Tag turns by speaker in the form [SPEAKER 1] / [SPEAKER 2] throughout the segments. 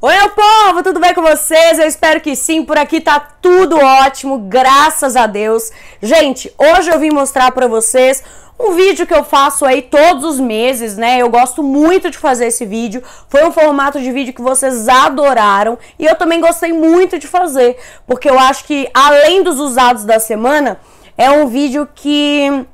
[SPEAKER 1] Oi, meu povo, tudo bem com vocês? Eu espero que sim, por aqui tá tudo ótimo, graças a Deus. Gente, hoje eu vim mostrar para vocês um vídeo que eu faço aí todos os meses, né? Eu gosto muito de fazer esse vídeo. Foi um formato de vídeo que vocês adoraram e eu também gostei muito de fazer, porque eu acho que além dos usados da semana, é um vídeo que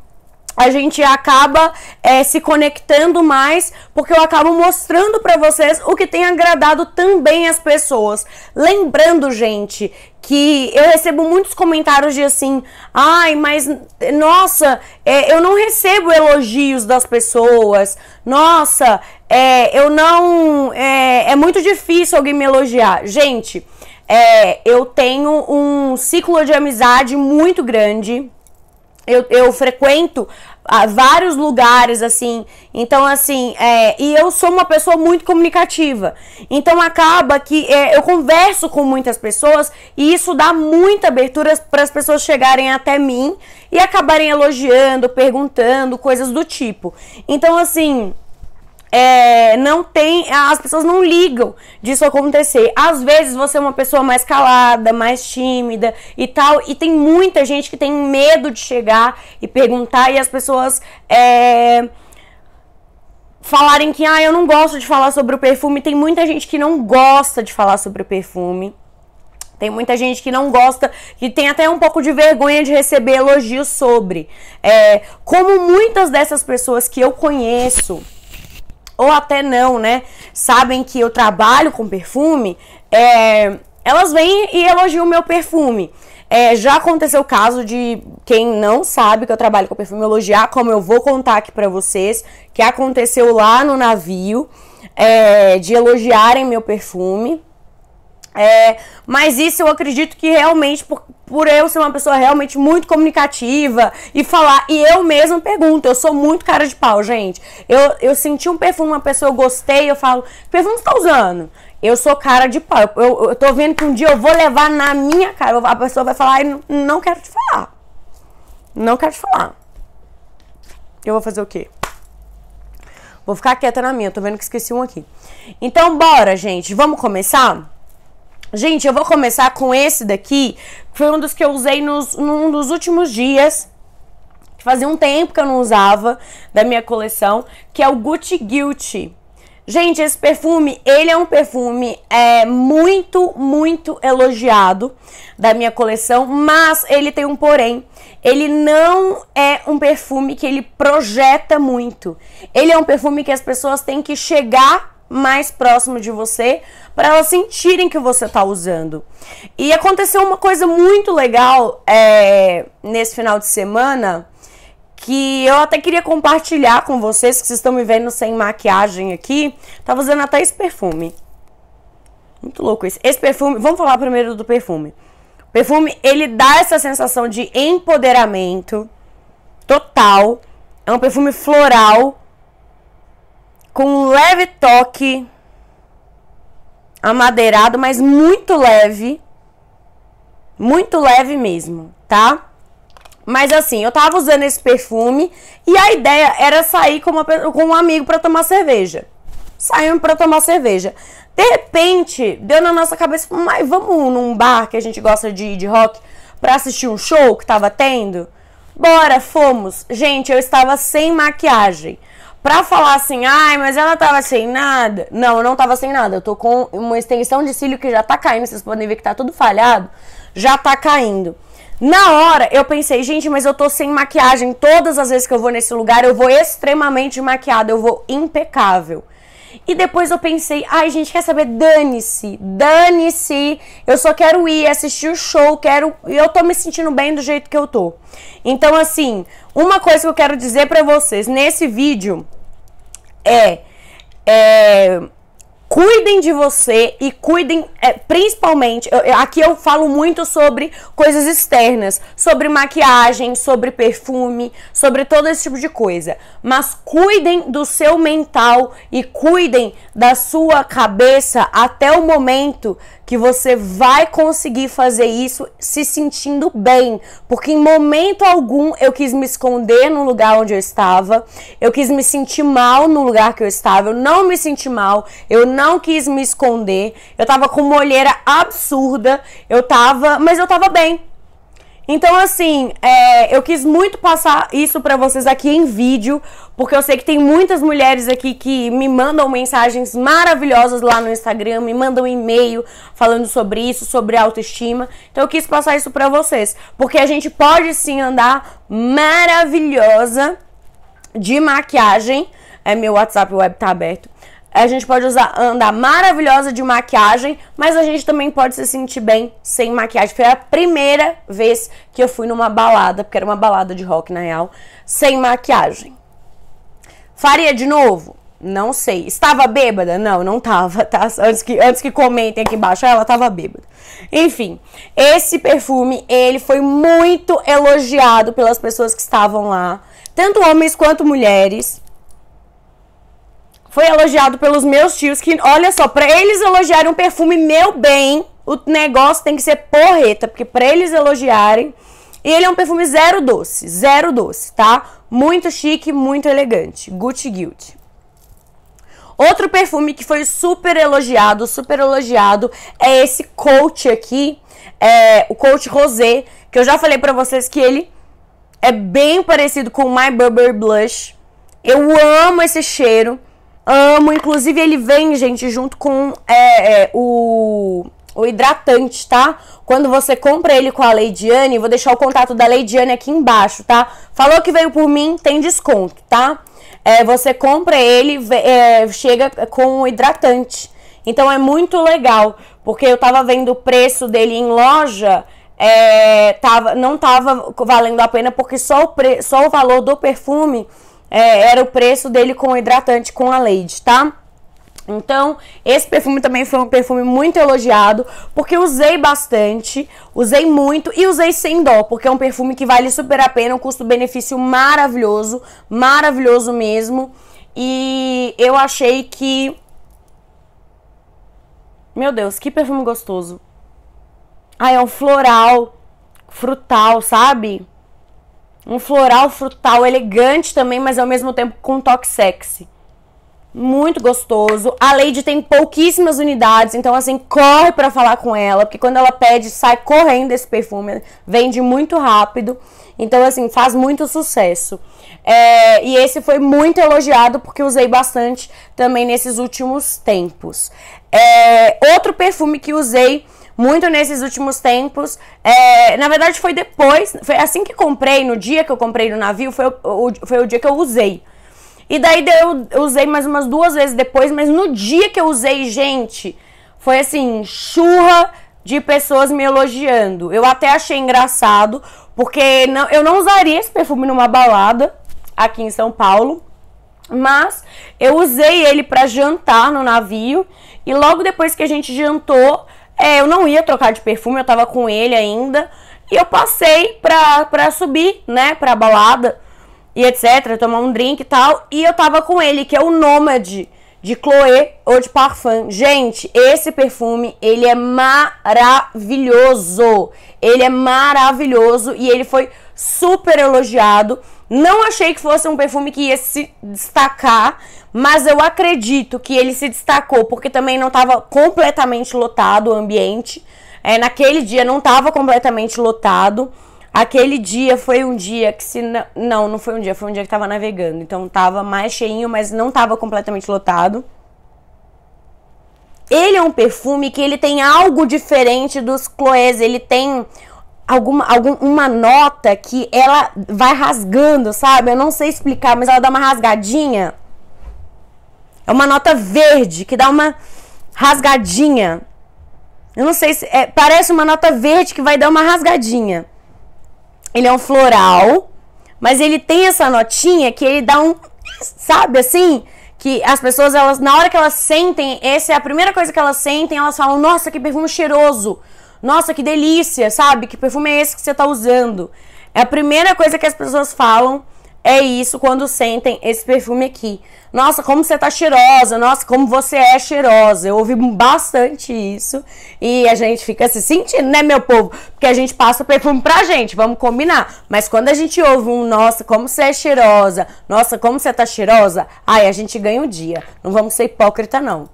[SPEAKER 1] a gente acaba é, se conectando mais, porque eu acabo mostrando para vocês o que tem agradado também as pessoas. Lembrando, gente, que eu recebo muitos comentários de assim, ai, mas nossa, é, eu não recebo elogios das pessoas, nossa, é, eu não, é, é muito difícil alguém me elogiar, gente. É, eu tenho um ciclo de amizade muito grande eu, eu frequento a, ah, vários lugares, assim. Então, assim, é, e eu sou uma pessoa muito comunicativa. Então, acaba que é, eu converso com muitas pessoas e isso dá muita abertura para as pessoas chegarem até mim e acabarem elogiando, perguntando, coisas do tipo. Então, assim é, não tem. As pessoas não ligam disso acontecer. Às vezes você é uma pessoa mais calada, mais tímida e tal, e tem muita gente que tem medo de chegar e perguntar, e as pessoas. É, falarem que ah, eu não gosto de falar sobre o perfume, tem muita gente que não gosta de falar sobre o perfume. Tem muita gente que não gosta, que tem até um pouco de vergonha de receber elogios sobre. É, como muitas dessas pessoas que eu conheço ou até não, né, sabem que eu trabalho com perfume, é, elas vêm e elogiam o meu perfume. É, já aconteceu o caso de quem não sabe que eu trabalho com perfume elogiar, como eu vou contar aqui pra vocês, que aconteceu lá no navio, é, de elogiarem meu perfume. É, mas isso eu acredito que realmente, por, por, eu ser uma pessoa realmente muito comunicativa e falar, e eu mesma pergunto, eu sou muito cara de pau, gente. Eu, eu senti um perfume, uma pessoa, eu gostei, eu falo, que perfume você tá usando? Eu sou cara de pau. Eu, eu, eu tô vendo que um dia eu vou levar na minha cara. A pessoa vai falar, ah, não quero te falar. Não quero te falar. Eu vou fazer o quê? Vou ficar quieta na minha, tô vendo que esqueci um aqui. Então, bora, gente, vamos começar? Gente, eu vou começar com esse daqui, que foi um dos que eu usei nos, num dos últimos dias. Fazia um tempo que eu não usava da minha coleção, que é o Gucci Guilty. Gente, esse perfume, ele é um perfume é, muito, muito elogiado da minha coleção, mas ele tem um porém. Ele não é um perfume que ele projeta muito. Ele é um perfume que as pessoas têm que chegar mais próximo de você para elas sentirem que você tá usando. E aconteceu uma coisa muito legal é, nesse final de semana que eu até queria compartilhar com vocês que vocês estão me vendo sem maquiagem aqui. Tava usando até esse perfume. Muito louco isso. Esse perfume, vamos falar primeiro do perfume. O perfume, ele dá essa sensação de empoderamento total. É um perfume floral com um leve toque amadeirado, mas muito leve. Muito leve mesmo, tá? Mas assim, eu tava usando esse perfume e a ideia era sair com, uma, com um amigo para tomar cerveja. Saímos para tomar cerveja. De repente, deu na nossa cabeça, mas vamos num bar que a gente gosta de ir de rock pra assistir um show que tava tendo? Bora, fomos. Gente, eu estava sem maquiagem pra falar assim, ai, mas ela tava sem nada. Não, eu não tava sem nada. Eu tô com uma extensão de cílio que já tá caindo. Vocês podem ver que tá tudo falhado. Já tá caindo. Na hora, eu pensei, gente, mas eu tô sem maquiagem. Todas as vezes que eu vou nesse lugar, eu vou extremamente maquiada. Eu vou impecável. E depois eu pensei, ai gente, quer saber? Dane-se, dane-se. Eu só quero ir assistir o show, quero. Eu tô me sentindo bem do jeito que eu tô. Então, assim, uma coisa que eu quero dizer para vocês nesse vídeo é. é cuidem de você e cuidem, é, principalmente, eu, eu, aqui eu falo muito sobre coisas externas, sobre maquiagem, sobre perfume, sobre todo esse tipo de coisa. Mas cuidem do seu mental e cuidem da sua cabeça até o momento que você vai conseguir fazer isso se sentindo bem, porque em momento algum eu quis me esconder no lugar onde eu estava, eu quis me sentir mal no lugar que eu estava, eu não me senti mal, eu não quis me esconder, eu tava com uma olheira absurda, eu tava, mas eu tava bem. Então, assim, é, eu quis muito passar isso para vocês aqui em vídeo, porque eu sei que tem muitas mulheres aqui que me mandam mensagens maravilhosas lá no Instagram, me mandam e-mail falando sobre isso, sobre autoestima. Então, eu quis passar isso para vocês, porque a gente pode sim andar maravilhosa de maquiagem. É, meu WhatsApp web tá aberto a gente pode usar andar maravilhosa de maquiagem, mas a gente também pode se sentir bem sem maquiagem. Foi a primeira vez que eu fui numa balada, porque era uma balada de rock na real, sem maquiagem. Faria de novo? Não sei. Estava bêbada? Não, não tava, tá? Antes que, antes que comentem aqui embaixo, ela tava bêbada. Enfim, esse perfume, ele foi muito elogiado pelas pessoas que estavam lá, tanto homens quanto mulheres foi elogiado pelos meus tios, que, olha só, pra eles elogiarem um perfume meu bem, o negócio tem que ser porreta, porque pra eles elogiarem. E ele é um perfume zero doce, zero doce, tá? Muito chique, muito elegante. Gucci guilt Outro perfume que foi super elogiado, super elogiado, é esse Coach aqui, é, o Coach Rosé, que eu já falei pra vocês que ele é bem parecido com o My Burberry Blush. Eu amo esse cheiro. Amo. Inclusive, ele vem, gente, junto com é, é, o, o hidratante, tá? Quando você compra ele com a Anne, vou deixar o contato da Anne aqui embaixo, tá? Falou que veio por mim, tem desconto, tá? É, você compra ele, é, chega com o hidratante. Então é muito legal, porque eu tava vendo o preço dele em loja, é, tava, não tava valendo a pena, porque só o, pre, só o valor do perfume é, era o preço dele com o hidratante com a Lady, tá? Então, esse perfume também foi um perfume muito elogiado, porque usei bastante, usei muito e usei sem dó, porque é um perfume que vale super a pena, um custo-benefício maravilhoso, maravilhoso mesmo. E eu achei que. Meu Deus, que perfume gostoso! Ah, é um floral, frutal, sabe? Um floral frutal elegante também, mas ao mesmo tempo com um toque sexy. Muito gostoso. A Lady tem pouquíssimas unidades, então assim, corre para falar com ela, porque quando ela pede, sai correndo esse perfume, vende muito rápido. Então assim, faz muito sucesso. É, e esse foi muito elogiado porque usei bastante também nesses últimos tempos. É, outro perfume que usei muito nesses últimos tempos. É, na verdade, foi depois, foi assim que comprei, no dia que eu comprei no navio, foi o, foi o dia que eu usei. E daí eu usei mais umas duas vezes depois, mas no dia que eu usei, gente, foi assim, churra de pessoas me elogiando. Eu até achei engraçado, porque não, eu não usaria esse perfume numa balada aqui em São Paulo. Mas eu usei ele para jantar no navio e logo depois que a gente jantou, é, eu não ia trocar de perfume, eu tava com ele ainda. E eu passei pra, pra subir, né, pra balada e etc, tomar um drink e tal. E eu tava com ele, que é o Nômade de Chloé ou de Parfum. Gente, esse perfume, ele é maravilhoso. Ele é maravilhoso e ele foi super elogiado. Não achei que fosse um perfume que ia se destacar, mas eu acredito que ele se destacou porque também não estava completamente lotado o ambiente. É, naquele dia não estava completamente lotado. Aquele dia foi um dia que se não, não, foi um dia, foi um dia que estava navegando. Então estava mais cheinho, mas não estava completamente lotado. Ele é um perfume que ele tem algo diferente dos Chloés, ele tem alguma, alguma nota que ela vai rasgando, sabe? Eu não sei explicar, mas ela dá uma rasgadinha é uma nota verde que dá uma rasgadinha. Eu não sei se. É, parece uma nota verde que vai dar uma rasgadinha. Ele é um floral, mas ele tem essa notinha que ele dá um. Sabe assim? Que as pessoas, elas, na hora que elas sentem, essa é a primeira coisa que elas sentem, elas falam: Nossa, que perfume cheiroso! Nossa, que delícia, sabe? Que perfume é esse que você tá usando? É a primeira coisa que as pessoas falam é isso quando sentem esse perfume aqui. Nossa, como você tá cheirosa, nossa, como você é cheirosa. Eu ouvi bastante isso e a gente fica se sentindo, né, meu povo? Porque a gente passa perfume pra gente, vamos combinar. Mas quando a gente ouve um, nossa, como você é cheirosa, nossa, como você tá cheirosa, aí a gente ganha o um dia. Não vamos ser hipócrita, não.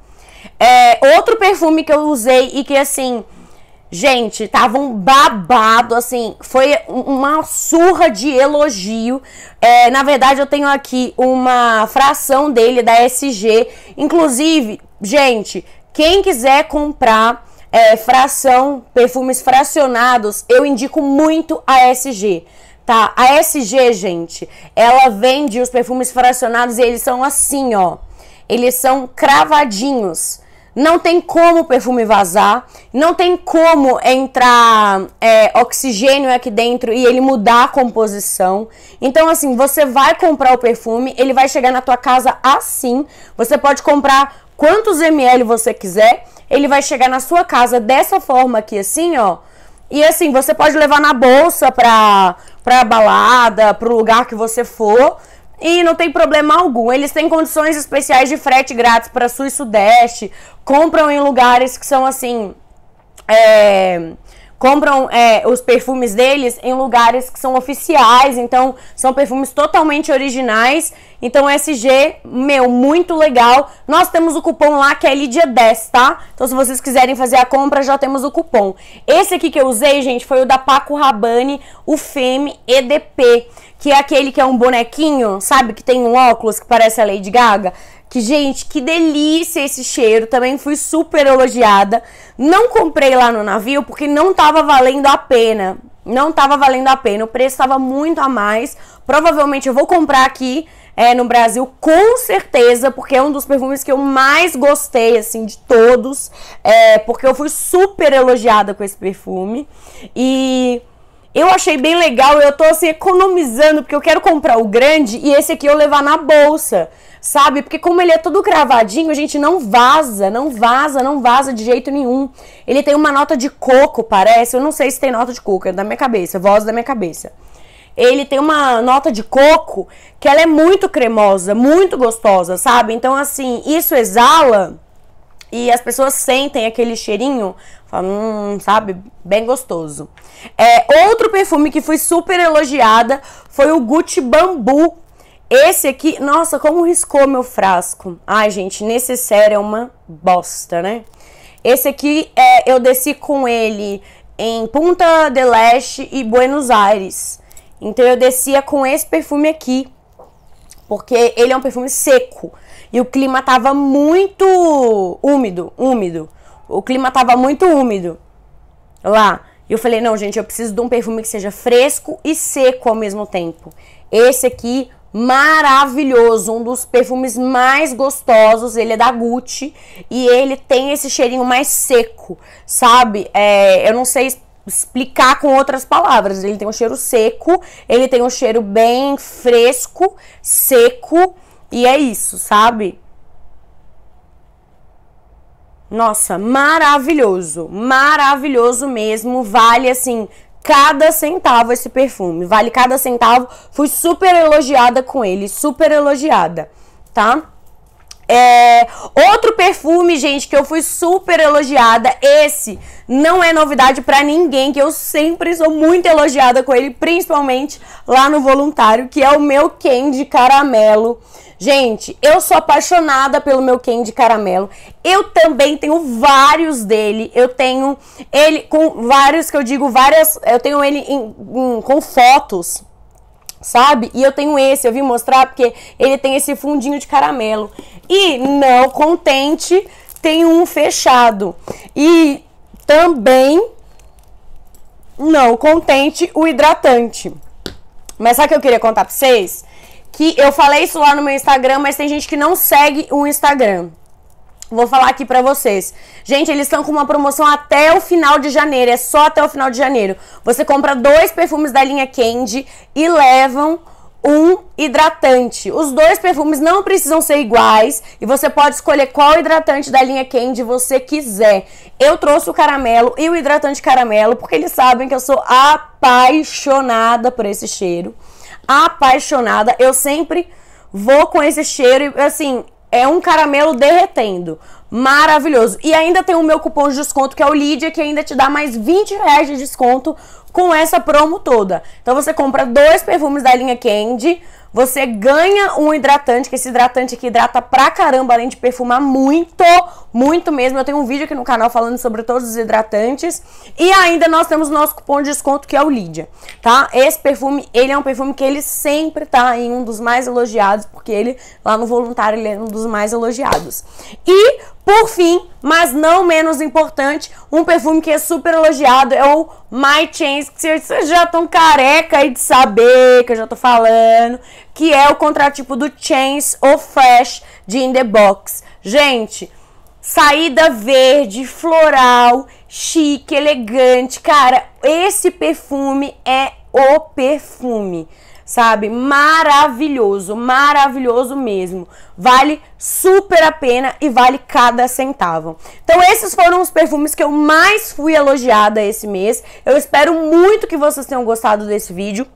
[SPEAKER 1] É, outro perfume que eu usei e que, assim, Gente, tava um babado, assim, foi uma surra de elogio. É, na verdade, eu tenho aqui uma fração dele da SG. Inclusive, gente, quem quiser comprar é, fração, perfumes fracionados, eu indico muito a SG. Tá? A SG, gente, ela vende os perfumes fracionados e eles são assim, ó. Eles são cravadinhos. Não tem como o perfume vazar, não tem como entrar é, oxigênio aqui dentro e ele mudar a composição. Então, assim, você vai comprar o perfume, ele vai chegar na tua casa assim. Você pode comprar quantos ml você quiser, ele vai chegar na sua casa dessa forma aqui, assim, ó. E assim, você pode levar na bolsa pra, pra balada, pro lugar que você for. E não tem problema algum. Eles têm condições especiais de frete grátis para Sul e Sudeste. Compram em lugares que são assim. É compram é, os perfumes deles em lugares que são oficiais, então são perfumes totalmente originais. Então SG, meu, muito legal. Nós temos o cupom lá que é Lidia 10 tá? Então se vocês quiserem fazer a compra, já temos o cupom. Esse aqui que eu usei, gente, foi o da Paco Rabanne, o Femme EDP, que é aquele que é um bonequinho, sabe? Que tem um óculos que parece a Lady Gaga. Que, gente, que delícia esse cheiro. Também fui super elogiada. Não comprei lá no navio porque não tava valendo a pena. Não tava valendo a pena. O preço tava muito a mais. Provavelmente eu vou comprar aqui é, no Brasil, com certeza, porque é um dos perfumes que eu mais gostei, assim, de todos. É, porque eu fui super elogiada com esse perfume. E eu achei bem legal, eu tô assim economizando, porque eu quero comprar o grande e esse aqui eu levar na bolsa, sabe? Porque como ele é todo cravadinho, a gente não vaza, não vaza, não vaza de jeito nenhum. Ele tem uma nota de coco, parece, eu não sei se tem nota de coco, é da minha cabeça, voz da minha cabeça. Ele tem uma nota de coco que ela é muito cremosa, muito gostosa, sabe? Então assim, isso exala e as pessoas sentem aquele cheirinho Fala, hum, sabe? Bem gostoso. É, outro perfume que foi super elogiada foi o Gucci Bambu. Esse aqui, nossa, como riscou meu frasco. Ai, gente, necessário é uma bosta, né? Esse aqui, é, eu desci com ele em Punta del Este e Buenos Aires. Então eu descia com esse perfume aqui, porque ele é um perfume seco. E o clima tava muito úmido, úmido o clima estava muito úmido lá. E eu falei, não, gente, eu preciso de um perfume que seja fresco e seco ao mesmo tempo. Esse aqui, maravilhoso, um dos perfumes mais gostosos, ele é da Gucci e ele tem esse cheirinho mais seco, sabe? É, eu não sei explicar com outras palavras, ele tem um cheiro seco, ele tem um cheiro bem fresco, seco, e é isso, sabe? Nossa, maravilhoso, maravilhoso mesmo, vale assim cada centavo esse perfume, vale cada centavo. Fui super elogiada com ele, super elogiada, tá? É, outro perfume, gente, que eu fui super elogiada, esse não é novidade para ninguém, que eu sempre sou muito elogiada com ele, principalmente lá no voluntário, que é o meu Candy Caramelo. Gente, eu sou apaixonada pelo meu de caramelo. Eu também tenho vários dele. Eu tenho ele com vários que eu digo várias. Eu tenho ele em, em, com fotos sabe? E eu tenho esse, eu vim mostrar porque ele tem esse fundinho de caramelo. E não contente, tem um fechado. E também não contente o hidratante. Mas sabe o que eu queria contar pra vocês? que eu falei isso lá no meu Instagram, mas tem gente que não segue o Instagram. Vou falar aqui pra vocês. Gente, eles estão com uma promoção até o final de janeiro. É só até o final de janeiro. Você compra dois perfumes da linha Candy e levam um hidratante. Os dois perfumes não precisam ser iguais e você pode escolher qual hidratante da linha Candy você quiser. Eu trouxe o caramelo e o hidratante caramelo porque eles sabem que eu sou apaixonada por esse cheiro apaixonada. Eu sempre vou com esse cheiro e assim, é um caramelo derretendo. Maravilhoso. E ainda tem o meu cupom de desconto, que é o Lídia, que ainda te dá mais 20 reais de desconto com essa promo toda. Então você compra dois perfumes da linha Candy, você ganha um hidratante, que esse hidratante aqui hidrata pra caramba, além de perfumar muito, muito mesmo. Eu tenho um vídeo aqui no canal falando sobre todos os hidratantes. E ainda nós temos o nosso cupom de desconto, que é o Lídia, tá? Esse perfume, ele é um perfume que ele sempre tá em um dos mais elogiados, porque ele, lá no voluntário, ele é um dos mais elogiados. E, por fim, mas não menos importante, um perfume que é super elogiado é o My Chains, que vocês já estão careca aí de saber que eu já tô falando, que é o contratipo do Chains ou Fresh de In The Box. Gente, saída verde, floral, chique, elegante. Cara, esse perfume é o perfume sabe? Maravilhoso, maravilhoso mesmo. Vale super a pena e vale cada centavo. Então esses foram os perfumes que eu mais fui elogiada esse mês. Eu espero muito que vocês tenham gostado desse vídeo.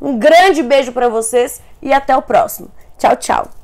[SPEAKER 1] Um grande beijo para vocês e até o próximo. Tchau, tchau.